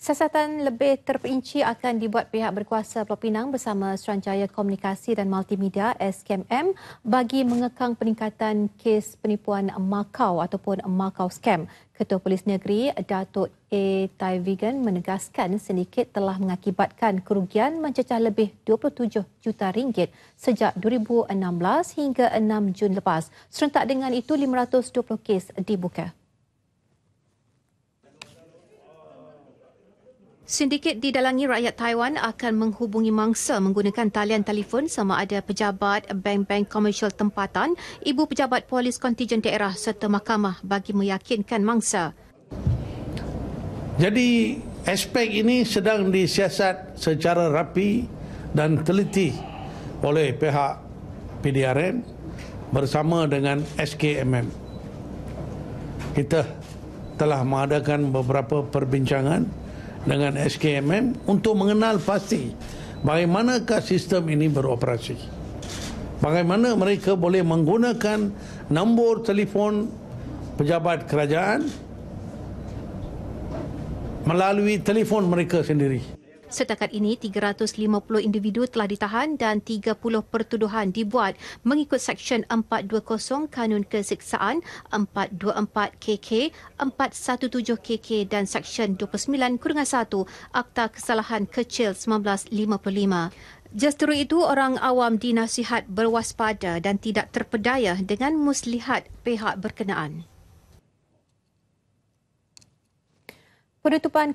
Siasatan lebih terperinci akan dibuat pihak berkuasa Pulau Pinang bersama Seranjaya Komunikasi dan Multimedia SKMM bagi mengekang peningkatan kes penipuan Makau ataupun Makau Scam. Ketua Polis Negeri Datuk A. Tai menegaskan sindiket telah mengakibatkan kerugian mencecah lebih 27 juta ringgit sejak 2016 hingga 6 Jun lepas. Serentak dengan itu, 520 kes dibuka. Sindiket didalangi rakyat Taiwan akan menghubungi mangsa menggunakan talian telefon sama ada pejabat bank-bank komersial tempatan, ibu pejabat polis kontijen daerah serta mahkamah bagi meyakinkan mangsa. Jadi aspek ini sedang disiasat secara rapi dan teliti oleh pihak PDRM bersama dengan SKMM. Kita telah mengadakan beberapa perbincangan dengan SKMM untuk mengenal pasti bagaimanakah sistem ini beroperasi. Bagaimana mereka boleh menggunakan nombor telefon pejabat kerajaan melalui telefon mereka sendiri. Setakat ini, 350 individu telah ditahan dan 30 pertuduhan dibuat mengikut Seksyen 420 Kanun Keseksaan, 424 KK, 417 KK dan Seksyen 29-1 Akta Kesalahan Kecil 1955. Justeru itu, orang awam dinasihat berwaspada dan tidak terpedaya dengan muslihat pihak berkenaan. Penutupan